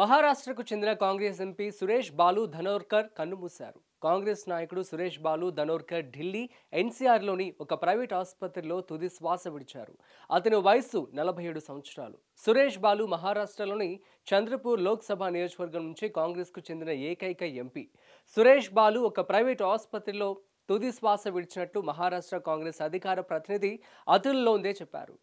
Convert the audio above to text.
మహారాష్ట్రకు చెందిన కాంగ్రెస్ ఎంపీ సురేష్ బాలు ధనోర్కర్ కన్నుమూశారు కాంగ్రెస్ నాయకుడు సురేష్ బాలు ధనోర్కర్ ఢిల్లీ ఎన్సీఆర్లోని ఒక ప్రైవేట్ ఆసుపత్రిలో తుది శ్వాస విడిచారు అతని వయస్సు నలభై ఏడు సంవత్సరాలు సురేష్ బాలు మహారాష్ట్రలోని చంద్రపూర్ లోక్సభ నియోజకవర్గం నుంచి కాంగ్రెస్కు చెందిన ఏకైక ఎంపీ సురేష్ బాలు ఒక ప్రైవేట్ ఆసుపత్రిలో తుది శ్వాస విడిచినట్టు మహారాష్ట్ర కాంగ్రెస్ అధికార ప్రతినిధి అతుల్ లోందే చెప్పారు